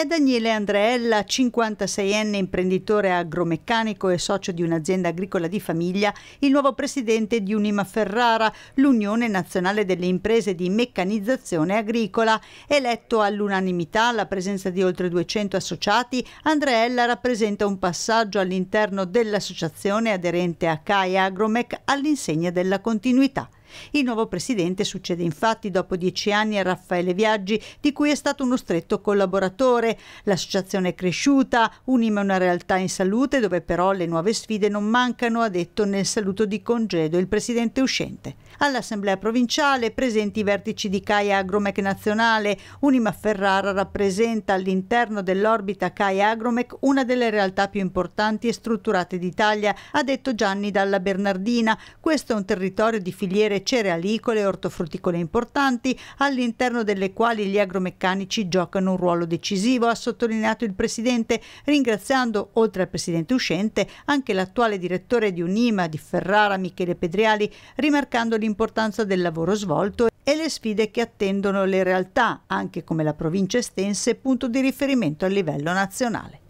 È Daniele Andreella, 56enne imprenditore agromeccanico e socio di un'azienda agricola di famiglia, il nuovo presidente di Unima Ferrara, l'Unione Nazionale delle Imprese di Meccanizzazione Agricola. Eletto all'unanimità alla presenza di oltre 200 associati, Andreella rappresenta un passaggio all'interno dell'associazione aderente a CAI Agromec all'insegna della continuità. Il nuovo presidente succede infatti dopo dieci anni a Raffaele Viaggi, di cui è stato uno stretto collaboratore. L'associazione è cresciuta, unime una realtà in salute dove però le nuove sfide non mancano, ha detto nel saluto di congedo il presidente uscente. All'assemblea provinciale presenti i vertici di CAIA Agromec Nazionale, Unima Ferrara rappresenta all'interno dell'orbita CAIA Agromec una delle realtà più importanti e strutturate d'Italia, ha detto Gianni Dalla Bernardina. Questo è un territorio di filiere cerealicole e ortofrutticole importanti, all'interno delle quali gli agromeccanici giocano un ruolo decisivo, ha sottolineato il Presidente, ringraziando, oltre al Presidente uscente, anche l'attuale direttore di Unima di Ferrara, Michele Pedriali, rimarcando l'importanza del lavoro svolto e le sfide che attendono le realtà, anche come la provincia estense, punto di riferimento a livello nazionale.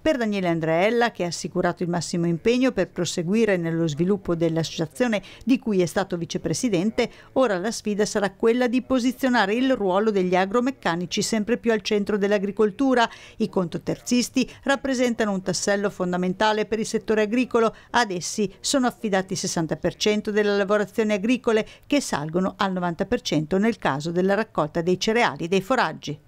Per Daniele Andreella, che ha assicurato il massimo impegno per proseguire nello sviluppo dell'associazione di cui è stato vicepresidente, ora la sfida sarà quella di posizionare il ruolo degli agromeccanici sempre più al centro dell'agricoltura. I contoterzisti rappresentano un tassello fondamentale per il settore agricolo. Ad essi sono affidati il 60% delle lavorazioni agricole che salgono al 90% nel caso della raccolta dei cereali e dei foraggi.